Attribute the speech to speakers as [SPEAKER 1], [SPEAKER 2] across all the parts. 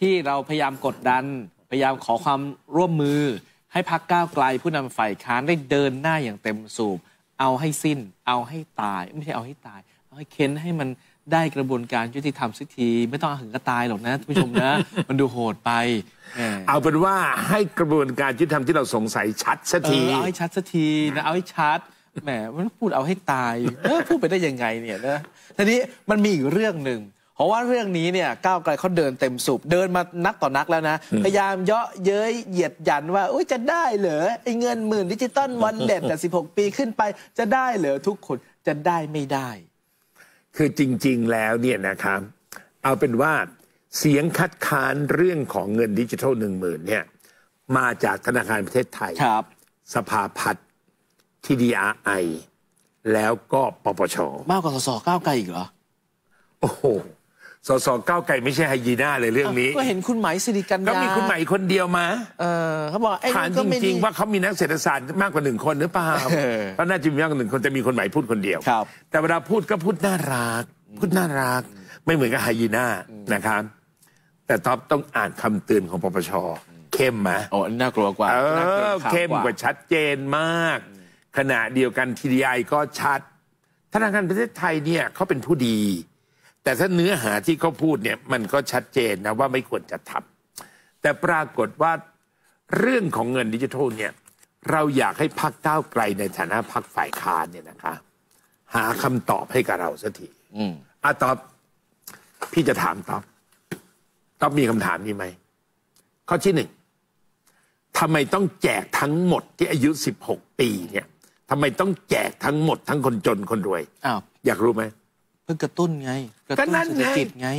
[SPEAKER 1] ที่เราพยายามกดดันพยายามขอความร่วมมือ ให้พักก้าวไกลผู้นำฝ่ายค้านได้เดินหน้าอย่างเต็มสูบเอาให้สิ้นเอาให้ตายไม่ใช่เอาให้ตาย เอาให้เค้นให้มันได้กระบวนการยุติธรรมสักที ไม่ต้องอาหึงก็ตายหรอกนะท่านผู้ชมนะ
[SPEAKER 2] มันดูโหดไปเอาเป็นว่าให้กระบวนการยุติธรรมที่เราสงสัยชัดสักที เอาให้
[SPEAKER 1] ชัดสักทีนะเอาให้ชัดแหมมันพูดเอาให้ตายพูดไปได้ยังไงเนี่ยนะทีนี้มันมีอีกเรื่องหนึ่งราะว่าเรื่องนี้เนี่ยก้าวไกลเขาเดินเต็มสูบเดินมานักต่อนักแล้วนะ พยายามเยาะเย้ยเหยียดยันว่า อุ้ยจะได้เหรอไอ้เงินหมื่นดิจิตอลวันเด็ดแต่16 ปีขึ้นไป จะได้เหรอทุกคนจะได้ไม่ได้
[SPEAKER 2] คือจริงๆแล้วเนี่ยนะครับ เอาเป็นว่าเสียงคัดค้านเรื่องของเงินดิจิทัลหนึ่งหมื่นเนี่ยมาจากธนาคารประเทศไทยสภาพัฒน์ทีดีอาไอ แล้วก็ปปชมากกว่าสสก้าวไกลอีกเหรอโอ้โหสสก้าวไก่ไม่ใช่ไฮยีน่าเลยเรื่องนี้ก็
[SPEAKER 1] เห็นคุณหมายสิริกัญญา ก็มีคุณหมาย
[SPEAKER 2] คนเดียวมา เออเขาบอกไอ้ถามจริงๆว่าเขามีนักเศรษฐศาสตร์มากกว่าหนึ่งคนหรือเปล่าเพราะน่าจะมีมากกว่าหนึ่งคนจะมีคนหมายพูดคนเดียวครับแต่เวลาพูดก็พูดน่ารัก พูดน่ารัก ไม่เหมือนกับไฮยีน่านะครับแต่ท็อปต้องอ่านคำเตือนของปปชเข้มไหมอ้น่ากลัวกว่า เออเข้มกว่าชัดเจนมาก ขณะเดียวกันทีดีไอก็ชัดธนาคารประเทศไทยเนี่ยเขาเป็นผู้ดีแต่ถ้าเนื้อหาที่เขาพูดเนี่ย มันก็ชัดเจนนะ ว่าไม่ควรจะทำแต่ปรากฏว่าเรื่องของเงินดิจิทัลเนี่ย เราอยากให้พักก้าวไกลในฐานะพักฝ่ายค้านเนี่ยนะคะหาคำตอบให้กับเราสักทีอ่ะตอบพี่จะถามตอบตอบมีคำถามนี้ไหมข้อที่หนึ่งทำไมต้องแจกทั้งหมดที่อายุสิบหกปี เนี่ยทำไมต้องแจกทั้งหมดทั้งคนจนคนรวยอ้าวอยากรู้ไหมกงกระตุ้นไง กระตุ้นเศรษฐกิจไง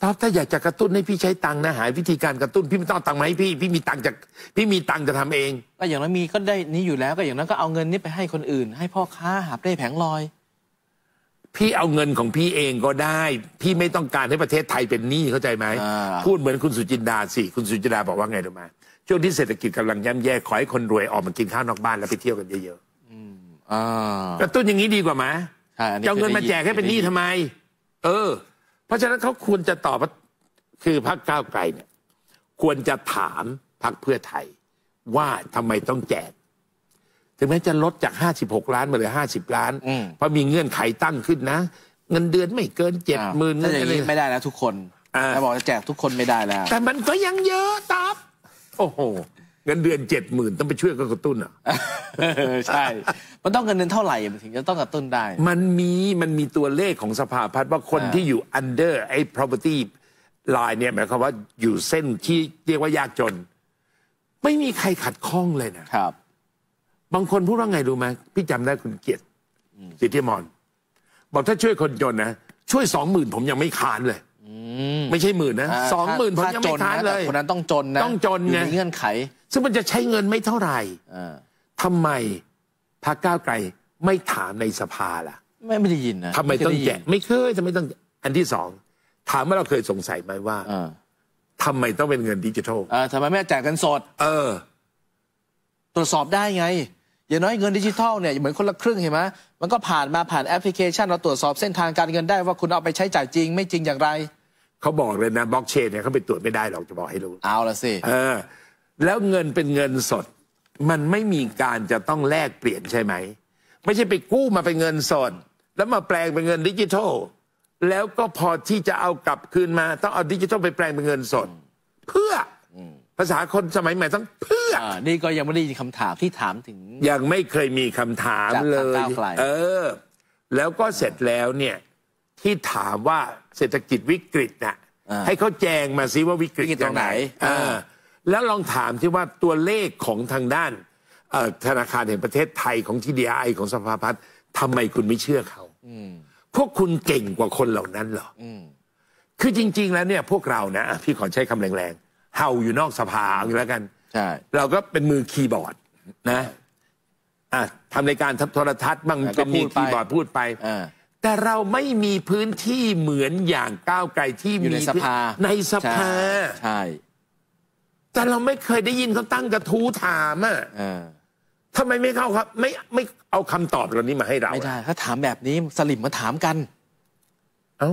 [SPEAKER 2] ถ้าถ้าอยากจะกระตุ้นให้พี่ใช้ตังค์นะหายวิธีการกระตุ้นพี่ไม่ต้องตังค์ไหมพี่พี่มีตังค์จะพี่มีตังค์จะทำเอง ก็อย่างนั้นมีก็ได้นี
[SPEAKER 1] ้อยู่แล้ว ก็อย่างนั้น ก็เอาเงินนี้ไปให้คนอื่น ให้พ่อค้าหาได้แผงลอย
[SPEAKER 2] พี่เอาเงินของพี่เองก็ได้ พี่ไม่ต้องการให้ประเทศไทยเป็นหนี้เข้าใจไหมพูดเหมือนคุณสุจินดาสิคุณสุจินดาบอกว่าไงรู้ไหมช่วงที่เศรษฐกิจกำลังย่ำแย่ขอให้คนรวยออกมากินข้าวนอกบ้านแล้วไปเที่ยวกันเยอะๆกระตุ้นอย่างนี้ดีกว่าไหมจะเอาเงินมาแจกให้เป็นหนี้ทำไม เออ เพราะฉะนั้นเขาควรจะตอบคือพรรคก้าวไกลเนี่ยควรจะถามพรรคเพื่อไทย ว่าทำไมต้องแจกถึงแม้จะลดจากห้าสิบหกล้านมาเหลือห้าสิบล้านเพราะมีเงื่อนไขตั้งขึ้นนะเงินเดือนไม่เกินเจ็ดหมื่นถ้าอย่งนไม่ได้แล้ว ทุกคนเตาบอกจะแจกทุกคนไม่ได้แล้ว แต่มันก็ยังเยอะตับโอ้โหเงินเดือนเจ็ดหมื่นต้องไปช่วยกกระตุ้นอ่ะใช่ มันต้องเงินเดือนเท่าไหร่มันถึงจะต้องกระตุ้นได้ มันมีมันมีตัวเลขของสภาพัฒน์ว่าคนที่อยู่ under ไอ้ property line เนี่ยหมายความว่าอยู่เส้นที่เรียกว่ายากจน ไม่มีใครขัดข้องเลยนะครับ บางคนพูดว่าไงรู้ไหมพี่จำได้คุณเกียรติสิทธิมอนบอกถ้าช่วยคนจนนะช่วยสองหมื่นผมยังไม่คานเลยไม่ใช่หมื่นนะสองหมื่นผมยังไม่คานเลยคนนั้นต้องจนนะต้องจนไงเงื่อนไขซึ่งมันจะใช้เงินไม่เท่าไหร่ทำไมพรรคก้าวไกลไม่ถามในสภาล่ะไม่ไม่ได้ยินนะทำไมต้องแจกไม่เคยทำไมต้องอันที่สองถามว่าเราเคยสงสัยไหมว่าทำไมต้องเป็นเงินดิจิทัลทำไมไม่แจกกันสด เออ ตรวจสอบได้ไง
[SPEAKER 1] อย่างน้อยเงินดิจิทัลเนี่ยเหมือนคนละครึ่งเห็นไหมมันก็ผ่านมาผ่านแอปพลิเคชันเราตรวจสอบเส้นทางการเงินได้ว่าคุณเอาไปใช้จ่ายจริง ไม่จริงอย่างไร
[SPEAKER 2] เขาบอกเลยนะบล็อกเชนเนี่ยเขาไปตรวจไม่ได้หรอกจะบอกให้รู้ เอาละสิเออแล้วเงินเป็นเงินสด มันไม่มีการจะต้องแลกเปลี่ยนใช่ไหมไม่ใช่ไปกู้มาเป็นเงินสดแล้วมาแปลงเป็นเงินดิจิทัล แล้วก็พอที่จะเอากลับคืนมาต้องเอาดิจิทัลไปแปลงเป็นเงินสดเพื่อภาษาคนสมัยใหม่ต้องเพื่อนี่ก็ยังไม่ได้ยินคำถามที่ถามถึง ยังไม่เคยมีคำถามเลยเออ แล้วก็เสร็จแล้วเนี่ยที่ถามว่าเศรษฐกิจวิกฤตน่ะ ให้เขาแจงมาซิว่าวิกฤตตรงไหนแล้วลองถามที่ว่าตัวเลขของทางด้าน ธนาคารแห่งประเทศไทยของ TDI ของสภาพัฒน์ทำไมคุณไม่เชื่อเขา พวกคุณเก่งกว่าคนเหล่านั้นเหรอ คือจริง ๆ แล้วเนี่ย พวกเรานะพี่ขอใช้คำแรงๆเหาอยู่นอกสภาอาแล้วกัน ใช่ เราก็เป็นมือคีย์บอร์ดนะทำรายการทับโทรทัศน์บางก็มือคีย์บอร์ดพูดไป แต่เราไม่มีพื้นที่เหมือนอย่างก้าวไกลที่มีในสภาในสภาใช่แต่เราไม่เคยได้ยินเขาตั้งกระทู้ถามอ่ะาทำไมไม่เข้าครับ ไม่ไม่เอาคำตอบเหล่านี้มาให้เรา ไม่ได้ถ้าถามแบบนี้ สลิมมาถามกัน เอ้า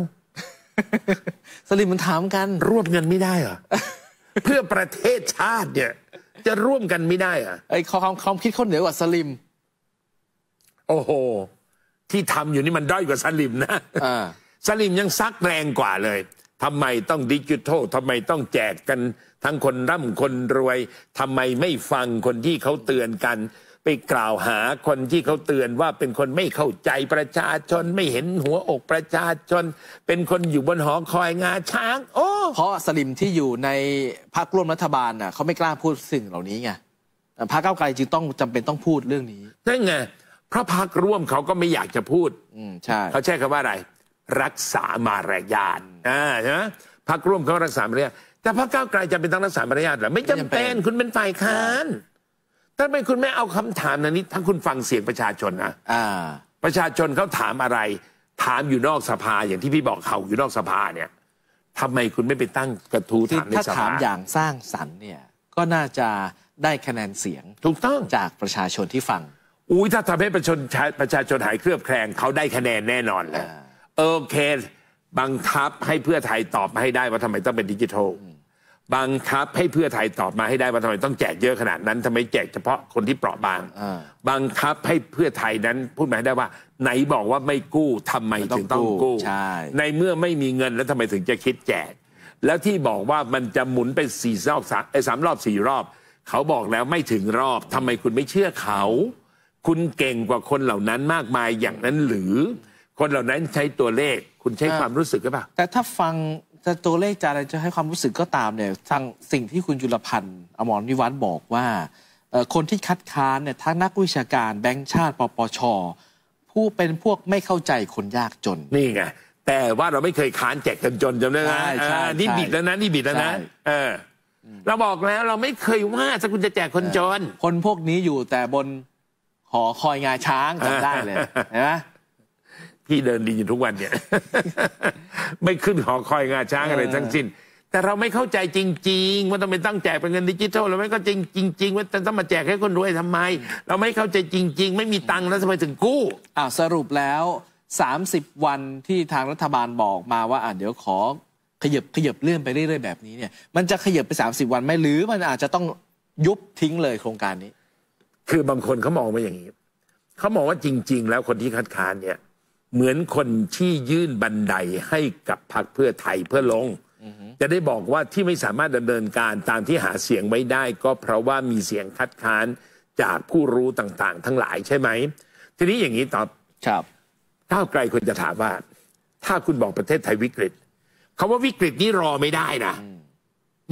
[SPEAKER 1] สลิมมันถามกัน รวบเงินไม่ได้เหรอ
[SPEAKER 2] เพื่อประเทศชาติเนี่ย จะร่วมกันไม่ได้เหรอะไอ้เขาความความคิดเขาเหนือกว่าสลิม โอ้โห ที่ทำอยู่นี่มันด้อยกว่าสลิมนะอ่าสลิมยังซักแรงกว่าเลยทำไมต้องดิจิทัลทำไมต้องแจกกันทั้งคนร่ำคนรวยทำไมไม่ฟังคนที่เขาเตือนกัน ไปกล่าวหาคนที่เขาเตือนว่า เป็นคนไม่เข้าใจประชาชน ไม่เห็นหัวอกประชาชน เป็นคนอยู่บนหอคอยงาช้าง โอ้เพราะสลิมที่อยู่ใน
[SPEAKER 1] พรรคร่วมรัฐบาลน่ะเขาไม่กล้าพูดสิ่งเหล่านี้ไงพรรคก้าวไกลจึงต้องจำเป็นต้องพู
[SPEAKER 2] ดเรื่องนี้นั่นไงเพราะพักร่วมเขาก็ไม่อยากจะพูด อืมใช่เขาใช้คำว่าอะไรรักษามารยาทอ่าใช่ไหมพักร่วมเขารักษามารยาทแต่พักก้าไกลจะเป็นต้องรักษามารยาทหรือไม่จำเป็นคุณเป็นฝ่ายค้านถ้าเป็นคุณไม่เอาคำถามนั้นนี้ถ้าคุณฟังเสียงประชาชนนะประชาชนเขาถามอะไร ถามอยู่นอกสภาอย่างที่พี่บอกเขาอยู่นอกสภาเนี่ยทำไมคุณไม่ไปตั้งกระทู้ถามในสภาถ้าถามอย่างสร้างสรรค์เนี่ยก็น่าจะได้คะแนนเสียงถูกต้องจากประชาชนที่ฟังอุ้ยถ้าทำให้ประชาชนประชาชนหายเครือบแคลงเขาได้คะแนนแน่นอนเลยออเคบังคับให้เพื่อไทยตอบมาให้ได้ว่าทำไมต้องเป็นดิจิทัล บังคับให้เพื่อไทยตอบมาให้ได้ว่าทำไมต้องแจกเยอะขนาดนั้นทำไมแจกเฉพาะคนที่เปราะบางบังคับให้เพื่อไทยนั้น พูดมาให้ได้ว่า ไหนบอกว่าไม่กู้ทำไมถึงต้องกู้ ในเมื่อไม่มีเงินแล้วทำไมถึงจะคิดแจก แล้วที่บอกว่ามันจะหมุนเป็นสี่รอบสามสามรอบสี่รอบ เขาบอกแล้วไม่ถึงรอบทำไมคุณไม่เชื่อเขา คุณเก่งกว่าคนเหล่านั้นมากมายอย่างนั้นหรือคนเหล่านั้นใช้ตัวเลข
[SPEAKER 1] คุณใช้ความรู้สึกหรือเปล่าแต่ถ้าฟังจะตัวเลขจะอะไรจะให้ความรู้สึกก็ตามเนี่ยทางสิ่งที่คุณจุลพันธ์อมรนิวัฒน์บอกว่า คนที่คัด ค้านเนี่ยทั้งนัก
[SPEAKER 2] วิชาการแบงค์ชาติ ปปช
[SPEAKER 1] ผู้เป็นพวกไม่เข้าใจคนยากจน
[SPEAKER 2] นี่ไงแต่ว่าเราไม่เคยค้านแจกกันจนจำได้ไหมนี่บิดแล้วนะนี่บิดแล้วนะเออ เราบอกแล้วเราไม่เคยว่าสกุณจะแจกคนจน คนพวกนี้อยู่แต่บนหอคอยงาช้างจำได้เลยนมที่เดินดินอยู่ทุกวันเนี่ยไม่ขึ้นหอคอยงาช้างอะไรทั้งสิ้นแต่เราไม่เข้าใจจริง ๆ ว่าทำไมตั้งแจกเป็นเงินดิจิทัลเราไม่ก็จริงจริงๆว่าจะต้องมาแจกให้คนรวยทำไม เราไม่เข้าใจจริง ๆ ไม่มีตังค์แล้วทำไมถึงกู้อ่าสรุปแล้ว30วัน
[SPEAKER 1] ที่ทางรัฐบาลบอกมาว่าอ่าเดี๋ยวขอขยับขยับเลื่อนไปเรื่อยๆแบบนี้เนี่ยมันจะข
[SPEAKER 2] ยับไป30วันไหมหรือ มันอาจจะต้องยุบทิ้งเลยโครงการนี้ คือบางคนเขามองมาอย่างนี้เขามองว่าจริง ๆ แล้วคนที่คัดค้านเนี่ยเหมือนคนที่ยื่นบันไดให้กับพรรคเพื่อไทยเพื่อลง จะได้บอกว่าที่ไม่สามารถดำเนินการตามที่หาเสียงไว้ได้ก็เพราะว่ามีเสียงคัดค้านจากผู้รู้ต่างๆทั้งหลายใช่ไหมทีนี้อย่างนี้ตอบครับก้าวไกลคนจะถามว่า ถ้าคุณบอกประเทศไทยวิกฤตคาว่าวิกฤตนี้รอไม่ได้นะ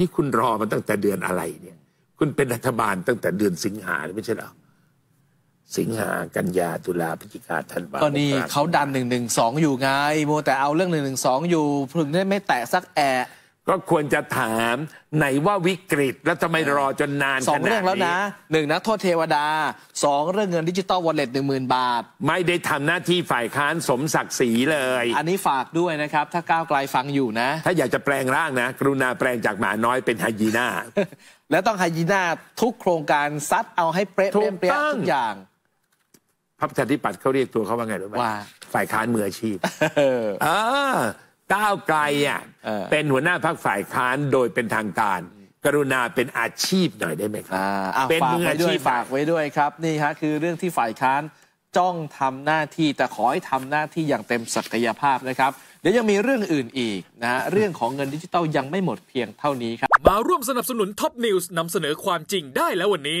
[SPEAKER 2] นี่คุณรอมาตั้งแต่เดือนอะไรเนี่ยคุณเป็นรัฐบาลตั้งแต่เดือนสิงหาไม่ใช่หรอสิงหากันยาตุลาพฤศจิกาธันวาก็นี่
[SPEAKER 1] เขาดันหนึ่งหนึ่งสองอยู่ไงโมแต่เอาเรื่องหนึ่งหนึ่งสองอยู่พึงได้ไม่แตะสักแอะ
[SPEAKER 2] ก็ควรจะถาม ไหนว่าวิกฤตแล้วทำไมรอจนนานสองเรื่องแล้วนะหนึ่งนะโทษเทวดาสอ
[SPEAKER 1] งเรื่องเงินดิจิตอลวอลเล็ตหนึ่งหมื่นบาท
[SPEAKER 2] ไม่ได้ทำหน้าที่ฝ่ายค้านสมศักดิ์ศรีเลย อันนี้ฝากด้วยนะครับ ถ้าก้าวไกลฟังอยู่นะ ถ้าอยากจะแปลงร่างนะ กรุณาแปลงจากหมาน้อยเป็นไฮยีน่าแล้วต้องไฮยีน่าทุกโครงการซัดเอาให้เปรี้ยเปรี้ยทุกอย่างพรรคประชาธิปัตย์เขาเรียกตัวเขาว่าไงรู้ไหมว่า ฝ่ายค้านมืออาชีพ เออก้าวไกลอ่ะเป็นหัวหน้าพรรคฝ่ายค้านโดยเป็นทางการ กรุณาเป็นอาชีพหน่อยได้ไหมครับ เป็นมืออาชีพฝากไ
[SPEAKER 1] ว้ด้วยครับ นี่ฮะคือเรื่องที่ฝ่ายค้านจ้องทำหน้าที่แต่ขอให้ทำหน้าที่อย่างเต็มศักยภาพนะครับ เดี๋ยวยังมีเรื่องอื่นอีกนะะเรื่องของเงินดิจิตอลยังไม่หมดเพียงเท่านี้ครับมาร่วมสนับสนุนท็อปนิวส์นำเสนอความจริงได้แล้ววันนี้